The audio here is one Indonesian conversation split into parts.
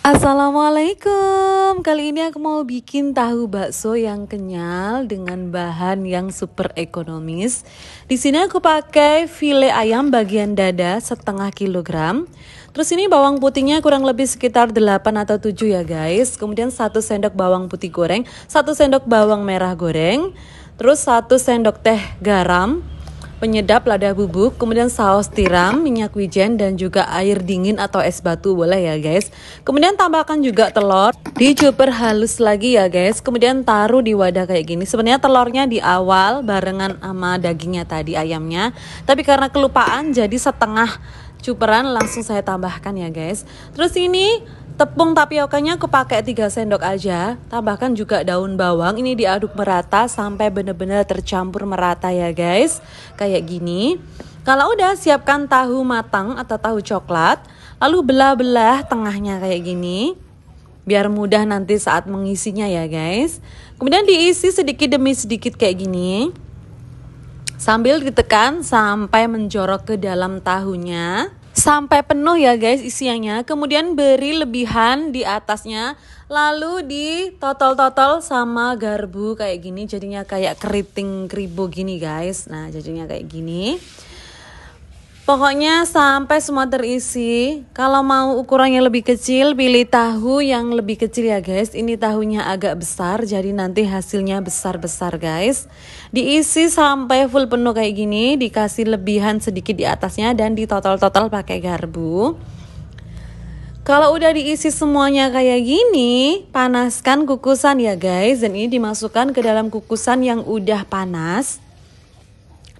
Assalamualaikum Kali ini aku mau bikin tahu bakso yang kenyal dengan bahan yang super ekonomis Di sini aku pakai file ayam bagian dada setengah kilogram Terus ini bawang putihnya kurang lebih sekitar 8 atau 7 ya guys Kemudian 1 sendok bawang putih goreng 1 sendok bawang merah goreng Terus 1 sendok teh garam penyedap lada bubuk, kemudian saus tiram, minyak wijen dan juga air dingin atau es batu boleh ya guys. Kemudian tambahkan juga telur, dicuper halus lagi ya guys. Kemudian taruh di wadah kayak gini. Sebenarnya telurnya di awal barengan sama dagingnya tadi ayamnya, tapi karena kelupaan jadi setengah cuperan langsung saya tambahkan ya guys. Terus ini Tepung tapiokanya pakai 3 sendok aja, tambahkan juga daun bawang, ini diaduk merata sampai benar-benar tercampur merata ya guys. Kayak gini. Kalau udah siapkan tahu matang atau tahu coklat, lalu belah-belah tengahnya kayak gini. Biar mudah nanti saat mengisinya ya guys. Kemudian diisi sedikit demi sedikit kayak gini. Sambil ditekan sampai menjorok ke dalam tahunya sampai penuh ya guys isiannya. Kemudian beri lebihan di atasnya, lalu ditotol-totol sama garbu kayak gini jadinya kayak keriting kribo gini guys. Nah, jadinya kayak gini. Pokoknya sampai semua terisi. Kalau mau ukurannya lebih kecil, pilih tahu yang lebih kecil ya guys. Ini tahunya agak besar, jadi nanti hasilnya besar-besar guys. Diisi sampai full penuh kayak gini, dikasih lebihan sedikit di atasnya dan ditotal-total pakai garbu. Kalau udah diisi semuanya kayak gini, panaskan kukusan ya guys. Dan ini dimasukkan ke dalam kukusan yang udah panas.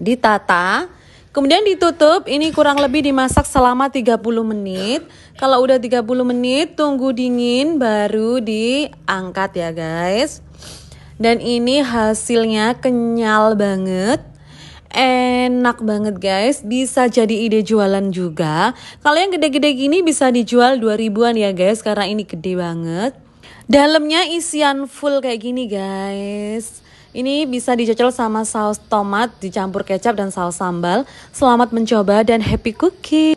Ditata. Kemudian ditutup, ini kurang lebih dimasak selama 30 menit. Kalau udah 30 menit, tunggu dingin baru diangkat ya guys. Dan ini hasilnya kenyal banget. Enak banget guys, bisa jadi ide jualan juga. Kalau yang gede-gede gini bisa dijual 2000 ribuan ya guys, karena ini gede banget. Dalamnya isian full kayak gini guys. Ini bisa dicocol sama saus tomat, dicampur kecap dan saus sambal. Selamat mencoba dan happy cooking!